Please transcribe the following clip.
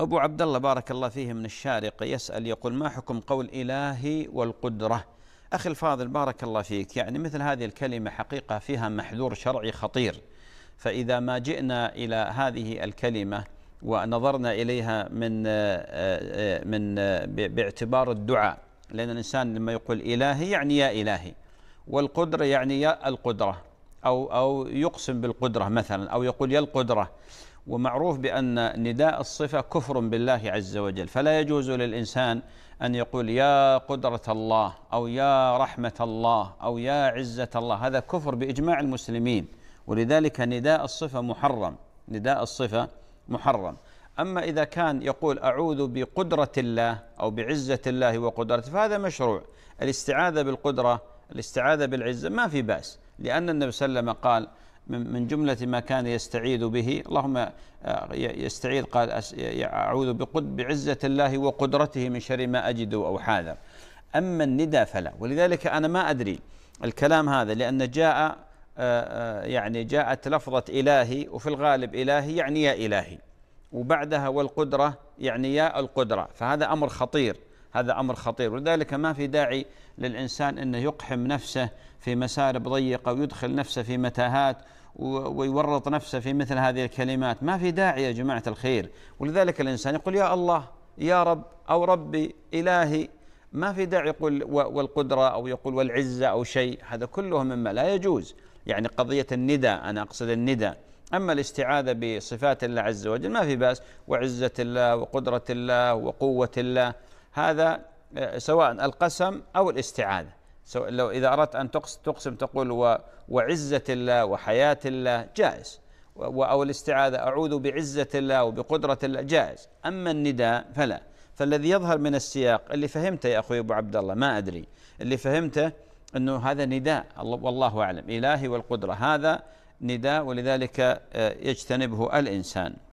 أبو عبد الله بارك الله فيه من الشارقة يسأل يقول ما حكم قول إلهي والقدرة أخي الفاضل بارك الله فيك يعني مثل هذه الكلمة حقيقة فيها محذور شرعي خطير فإذا ما جئنا إلى هذه الكلمة ونظرنا إليها من آه، آه، من آه، باعتبار الدعاء لأن الإنسان لما يقول إلهي يعني يا إلهي والقدرة يعني يا القدرة أو أو يقسم بالقدرة مثلا أو يقول يا القدرة ومعروف بأن نداء الصفة كفر بالله عز وجل فلا يجوز للإنسان أن يقول يا قدرة الله أو يا رحمة الله أو يا عزة الله هذا كفر بإجماع المسلمين ولذلك نداء الصفة محرم نداء الصفة محرم أما إذا كان يقول أعوذ بقدرة الله أو بعزة الله وقدرته فهذا مشروع الاستعاذة بالقدرة الاستعاذة بالعزة ما في بأس لأن النبي صلى الله عليه وسلم قال من جملة ما كان يستعيذ به اللهم آه، يستعيذ قال أعوذ بقد بعزة الله وقدرته من شر ما أجد أو حاذر أما الندى فلا ولذلك أنا ما أدري الكلام هذا لأن جاء آه، آه، يعني جاءت لفظة إلهي وفي الغالب إلهي يعني يا إلهي وبعدها والقدرة يعني يا القدرة فهذا أمر خطير هذا أمر خطير ولذلك ما في داعي للإنسان أنه يقحم نفسه في مسارب ضيقة ويدخل نفسه في متاهات ويورط نفسه في مثل هذه الكلمات ما في داعي يا جماعة الخير ولذلك الإنسان يقول يا الله يا رب أو ربي إلهي ما في داعي يقول والقدرة أو يقول والعزة أو شيء هذا كله مما لا يجوز يعني قضية الندى أنا أقصد الندى أما الاستعاذة بصفات الله عز وجل ما في بأس وعزة الله وقدرة الله وقوة الله هذا آه، سواء القسم أو الاستعاذة سواء لو إذا أردت أن تقسم تقول وعزة الله وحياة الله جائز أو الاستعاذة أعوذ بعزة الله وبقدرة الله جائز أما النداء فلا فالذي يظهر من السياق اللي فهمته يا أخوي أبو عبد الله ما أدري اللي فهمته أنه هذا نداء والله أعلم إلهي والقدرة هذا نداء ولذلك آه، يجتنبه الإنسان